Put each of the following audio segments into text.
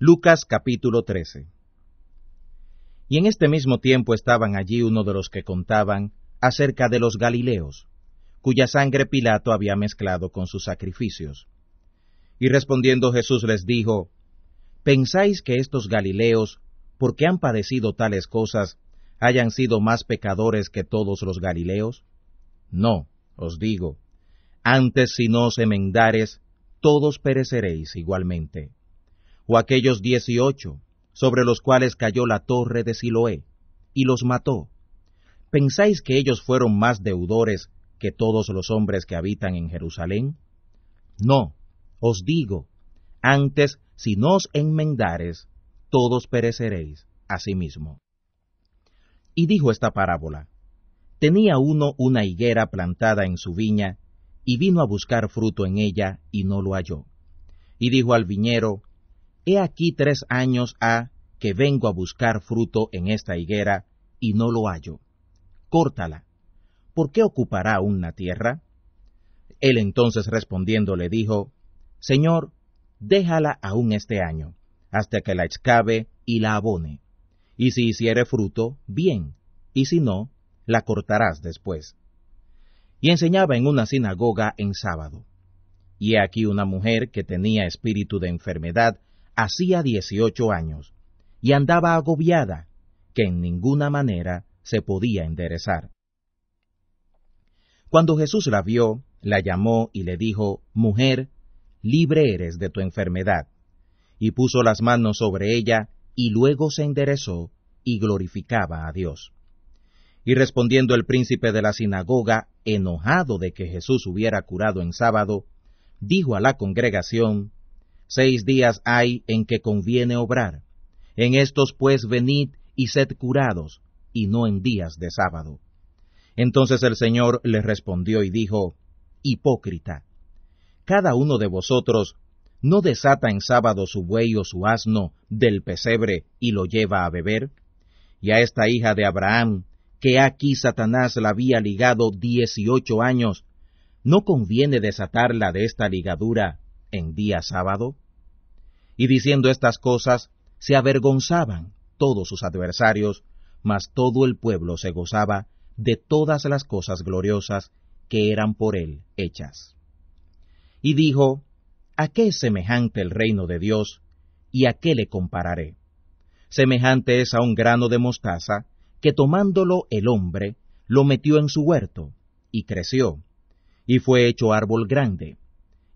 Lucas capítulo 13. Y en este mismo tiempo estaban allí uno de los que contaban acerca de los Galileos, cuya sangre Pilato había mezclado con sus sacrificios. Y respondiendo Jesús les dijo, ¿Pensáis que estos Galileos, porque han padecido tales cosas, hayan sido más pecadores que todos los Galileos? No, os digo, antes si no os emendares, todos pereceréis igualmente o aquellos dieciocho, sobre los cuales cayó la torre de Siloé, y los mató. ¿Pensáis que ellos fueron más deudores que todos los hombres que habitan en Jerusalén? No, os digo, antes si no os enmendares, todos pereceréis asimismo. Y dijo esta parábola, Tenía uno una higuera plantada en su viña, y vino a buscar fruto en ella, y no lo halló. Y dijo al viñero, He aquí tres años ha que vengo a buscar fruto en esta higuera y no lo hallo. Córtala. ¿Por qué ocupará una tierra? Él entonces respondiendo le dijo, Señor, déjala aún este año, hasta que la excave y la abone. Y si hiciere fruto, bien, y si no, la cortarás después. Y enseñaba en una sinagoga en sábado. Y he aquí una mujer que tenía espíritu de enfermedad hacía dieciocho años, y andaba agobiada, que en ninguna manera se podía enderezar. Cuando Jesús la vio, la llamó y le dijo, Mujer, libre eres de tu enfermedad. Y puso las manos sobre ella, y luego se enderezó y glorificaba a Dios. Y respondiendo el príncipe de la sinagoga, enojado de que Jesús hubiera curado en sábado, dijo a la congregación, Seis días hay en que conviene obrar. En estos pues venid y sed curados, y no en días de sábado. Entonces el Señor le respondió y dijo, Hipócrita, cada uno de vosotros no desata en sábado su buey o su asno del pesebre y lo lleva a beber. Y a esta hija de Abraham, que aquí Satanás la había ligado dieciocho años, ¿no conviene desatarla de esta ligadura en día sábado? Y diciendo estas cosas, se avergonzaban todos sus adversarios, mas todo el pueblo se gozaba de todas las cosas gloriosas que eran por él hechas. Y dijo, ¿A qué es semejante el reino de Dios? ¿Y a qué le compararé? Semejante es a un grano de mostaza, que tomándolo el hombre, lo metió en su huerto, y creció, y fue hecho árbol grande,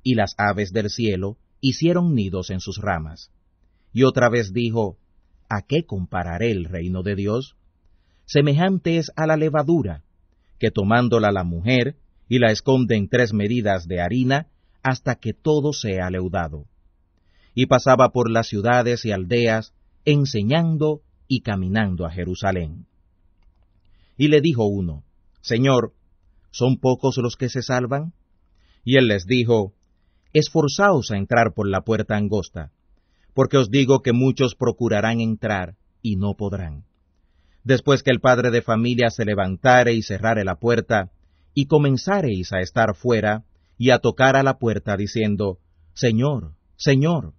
y las aves del cielo hicieron nidos en sus ramas. Y otra vez dijo, ¿A qué compararé el reino de Dios? Semejante es a la levadura, que tomándola la mujer, y la esconde en tres medidas de harina, hasta que todo sea leudado. Y pasaba por las ciudades y aldeas, enseñando y caminando a Jerusalén. Y le dijo uno, Señor, ¿son pocos los que se salvan? Y él les dijo, esforzaos a entrar por la puerta angosta, porque os digo que muchos procurarán entrar y no podrán. Después que el padre de familia se levantare y cerrare la puerta, y comenzareis a estar fuera y a tocar a la puerta diciendo, Señor, Señor,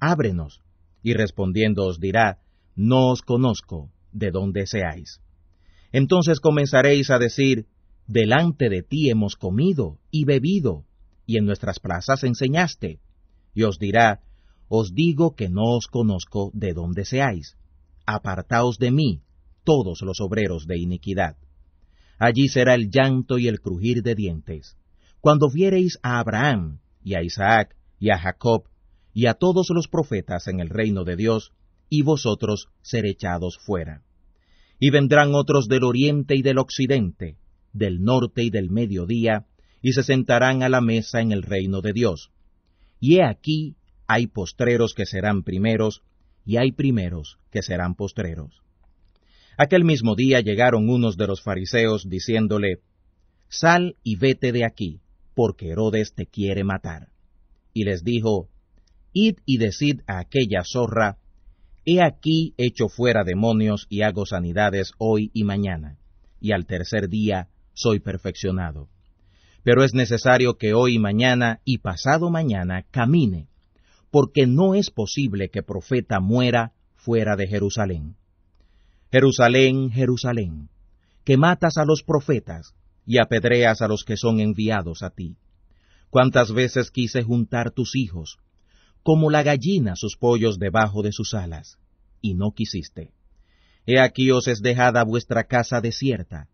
ábrenos. Y respondiendo os dirá, No os conozco, de dónde seáis. Entonces comenzaréis a decir, Delante de ti hemos comido y bebido, y en nuestras plazas enseñaste. Y os dirá, os digo que no os conozco de dónde seáis. Apartaos de mí, todos los obreros de iniquidad. Allí será el llanto y el crujir de dientes. Cuando viereis a Abraham, y a Isaac, y a Jacob, y a todos los profetas en el reino de Dios, y vosotros ser echados fuera. Y vendrán otros del oriente y del occidente, del norte y del mediodía, y se sentarán a la mesa en el reino de Dios. Y he aquí, hay postreros que serán primeros, y hay primeros que serán postreros. Aquel mismo día llegaron unos de los fariseos diciéndole, Sal y vete de aquí, porque Herodes te quiere matar. Y les dijo, Id y decid a aquella zorra, He aquí hecho fuera demonios y hago sanidades hoy y mañana, y al tercer día soy perfeccionado. Pero es necesario que hoy, mañana y pasado mañana camine, porque no es posible que profeta muera fuera de Jerusalén. Jerusalén, Jerusalén, que matas a los profetas y apedreas a los que son enviados a ti. Cuántas veces quise juntar tus hijos, como la gallina sus pollos debajo de sus alas, y no quisiste. He aquí os es dejada vuestra casa desierta,